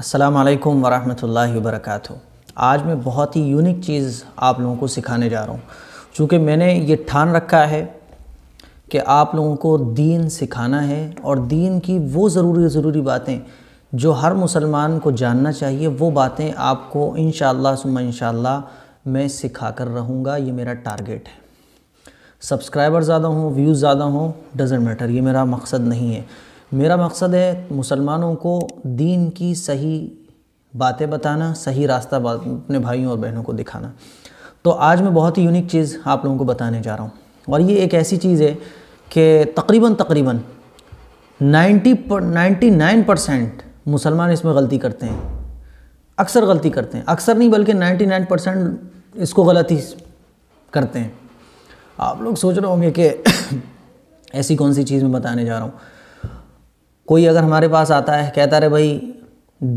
अस्सलाम वालेकुम वरक आज मैं बहुत ही यूनिक चीज़ आप लोगों को सिखाने जा रहा हूँ चूँकि मैंने ये ठान रखा है कि आप लोगों को दीन सिखाना है और दीन की वो ज़रूरी ज़रूरी बातें जो हर मुसलमान को जानना चाहिए वो बातें आपको इन सुम्मा इन मैं सिखा कर रहूँगा ये मेरा टारगेट है सब्सक्राइबर ज़्यादा हों व्यूज़ ज़्यादा हों डजेंट मैटर ये मेरा मकसद नहीं है मेरा मकसद है मुसलमानों को दीन की सही बातें बताना सही रास्ता अपने भाइयों और बहनों को दिखाना तो आज मैं बहुत ही यूनिक चीज़ आप लोगों को बताने जा रहा हूँ और ये एक ऐसी चीज़ है कि तकरीबन तकरीबन 90 पर नाइन्टी नाइन परसेंट मुसलमान इसमें गलती करते हैं अक्सर गलती करते हैं अक्सर नहीं बल्कि 99 परसेंट इसको गलती करते हैं आप लोग सोच रहे होंगे कि ऐसी कौन सी चीज़ मैं बताने जा रहा हूँ कोई अगर हमारे पास आता है कहता रहे भाई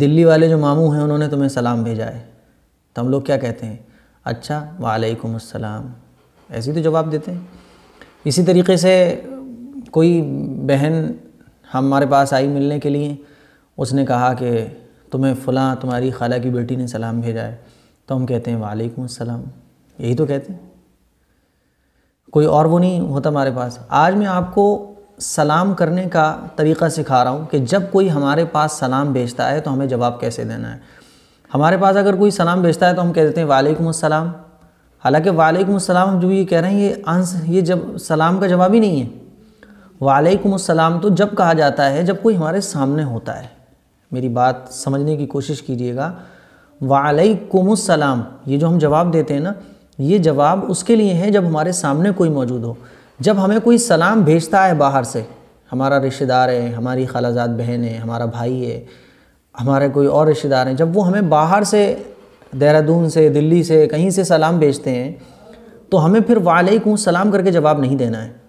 दिल्ली वाले जो मामू हैं उन्होंने तुम्हें सलाम भेजा है तो हम लोग क्या कहते हैं अच्छा वालेकुम अस्सलाम ऐसे तो जवाब देते हैं इसी तरीके से कोई बहन हमारे पास आई मिलने के लिए उसने कहा कि तुम्हें फ़लाँ तुम्हारी खाला की बेटी ने सलाम भेजा है तो हम कहते हैं वालेकुम अस्सलाम यही तो कहते हैं कोई और वो नहीं होता हमारे पास आज मैं आपको सलाम करने का तरीका सिखा रहा हूँ कि जब कोई हमारे पास सलाम भेजता है तो हमें जवाब कैसे देना है हमारे पास अगर कोई सलाम भेजता है तो हम कह देते हैं वालेकुम अस्सलाम हालांकि वालेकुम अस्सलाम हम जो ये कह रहे हैं ये आंसर ये जब सलाम का जवाब ही नहीं है वालेकुम अस्सलाम तो जब कहा जाता है जब कोई हमारे सामने होता है मेरी बात समझने की कोशिश कीजिएगा वालेकुमसलाम ये जो हम जवाब देते हैं ना ये जवाब उसके लिए है जब हमारे सामने कोई मौजूद हो जब हमें कोई सलाम भेजता है बाहर से हमारा रिश्तेदार है हमारी खालाजात बहन है हमारा भाई है हमारे कोई और रिश्तेदार हैं जब वो हमें बाहर से देहरादून से दिल्ली से कहीं से सलाम भेजते हैं तो हमें फिर वालेकुम सलाम करके जवाब नहीं देना है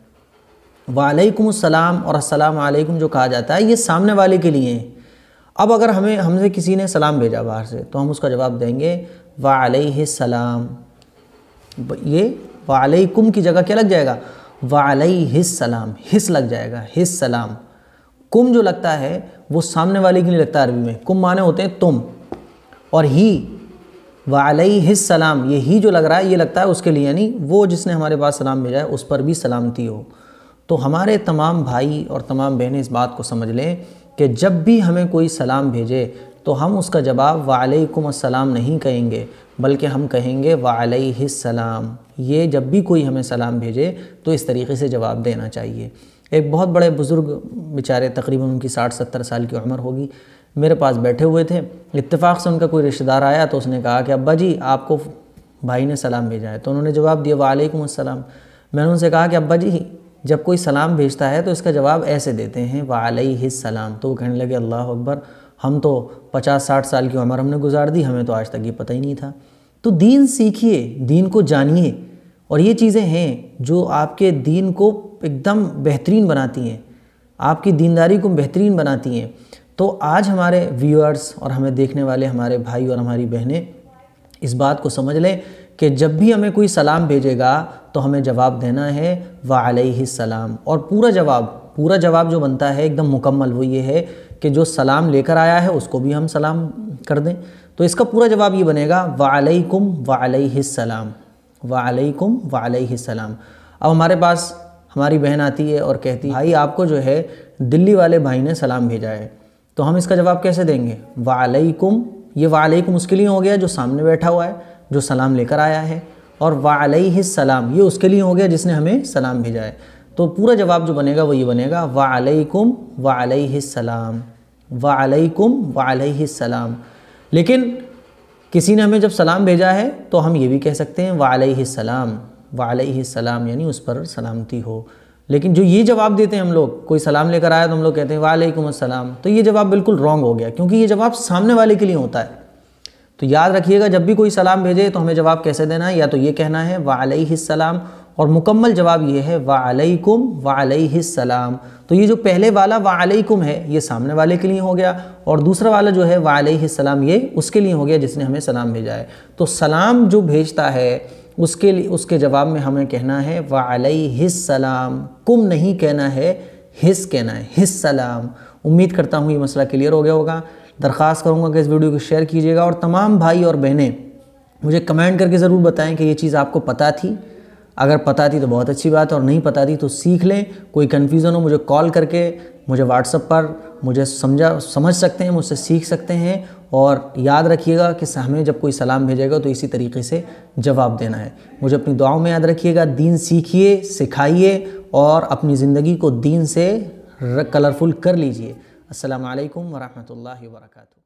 वालेकुम सलाम और अस्सलाम वालेकुम जो कहा जाता है ये सामने वाले के लिए हैं अब अगर हमें हमसे किसी ने सलाम भेजा बाहर से तो हम उसका जवाब देंगे वालेकुम सलाम ये वालेकुम की जगह क्या लग जाएगा वालई हिस सलाम हिस लग जाएगा हिस सलाम कुम जो लगता है वो सामने वाले के लिए लगता है अरबी में कुम माने होते हैं तुम और ही वालई हिस सलाम ये ही जो लग रहा है ये लगता है उसके लिए यानी वो जिसने हमारे पास सलाम भेजा है उस पर भी सलामती हो तो हमारे तमाम भाई और तमाम बहनें इस बात को समझ लें कि जब भी हमें कोई सलाम भेजे तो हम उसका जवाब वालेकुम असलम नहीं कहेंगे बल्कि हम कहेंगे वालसलाम ये जब भी कोई हमें सलाम भेजे तो इस तरीके से जवाब देना चाहिए एक बहुत बड़े बुज़ुर्ग बेचारे तकरीबन उनकी साठ सत्तर साल की उम्र होगी मेरे पास बैठे हुए थे इत्तेफाक से उनका कोई रिश्तेदार आया तो उसने कहा कि अब्बा जी आपको भाई ने सलाम भेजा है तो उन्होंने जवाब दिया वालेकुम अस्सलाम मैंने उनसे कहा कि अब्बा जी जब कोई सलाम भेजता है तो इसका जवाब ऐसे देते हैं वालसलाम तो वो कहने लगे अल्लाह अकबर हम तो पचास साठ साल की उम्र हमने गुजार दी हमें तो आज तक ये पता ही नहीं था तो दीन सीखिए दीन को जानिए और ये चीज़ें हैं जो आपके दीन को एकदम बेहतरीन बनाती हैं आपकी दीनदारी को बेहतरीन बनाती हैं तो आज हमारे व्यूअर्स और हमें देखने वाले हमारे भाई और हमारी बहनें इस बात को समझ लें कि जब भी हमें कोई सलाम भेजेगा तो हमें जवाब देना है वालई सलाम और पूरा जवाब पूरा जवाब जो बनता है एकदम मुकम्मल वो ये है कि जो सलाम लेकर आया है उसको भी हम सलाम कर दें तो इसका पूरा जवाब ये बनेगा वालेकुम वालसलाम वालेकुम सलाम अब हमारे पास हमारी बहन आती है और कहती है भाई आपको जो है दिल्ली वाले भाई ने सलाम भेजा है तो हम इसका जवाब कैसे देंगे वालेकुम ये वालेकुम उसके लिए हो गया जो सामने बैठा हुआ है जो सलाम लेकर आया है और सलाम ये उसके लिए हो गया जिसने हमें सलाम भेजा है तो पूरा जवाब जो बनेगा वो ये बनेगा वालेकुम वालेकुम वालेकुम वालेकुम लेकिन किसी ने हमें जब सलाम भेजा है तो हम ये भी कह सकते हैं वालेकुम वालेकुम यानी उस पर सलामती हो लेकिन जो ये जवाब देते हैं हम लोग कोई सलाम लेकर आया तो हम लोग कहते हैं वालेकुम अस्सलाम तो ये जवाब बिल्कुल रॉन्ग हो गया क्योंकि ये जवाब सामने वाले के लिए होता है तो याद रखिएगा जब भी कोई सलाम भेजे तो हमें जवाब कैसे देना है या तो ये कहना है वालसलाम और मुकम्मल जवाब ये है वालेकुम वालेसलाम तो ये जो पहले वाला वालेकुम है ये सामने वाले के लिए हो गया और दूसरा वाला जो है वालेसलाम ये उसके लिए हो गया जिसने हमें सलाम भेजा है तो सलाम जो भेजता है उसके लिए उसके जवाब में हमें कहना है वालेसलाम कुम नहीं कहना है हिस कहना है हिस सलाम उम्मीद करता हूँ ये मसला क्लियर हो गया होगा दरख्वास्त करूँगा कि इस वीडियो को शेयर कीजिएगा और तमाम भाई और बहनें मुझे कमेंट करके ज़रूर बताएं कि ये चीज़ आपको पता थी अगर पता थी तो बहुत अच्छी बात है और नहीं पता थी तो सीख लें कोई कन्फ्यूज़न हो मुझे कॉल करके मुझे व्हाट्सअप पर मुझे समझा समझ सकते हैं मुझसे सीख सकते हैं और याद रखिएगा कि हमें जब कोई सलाम भेजेगा तो इसी तरीके से जवाब देना है मुझे अपनी दुआओं में याद रखिएगा दीन सीखिए सिखाइए और अपनी ज़िंदगी को दीन से कलरफुल कर लीजिए असलकम वरहमल वर्का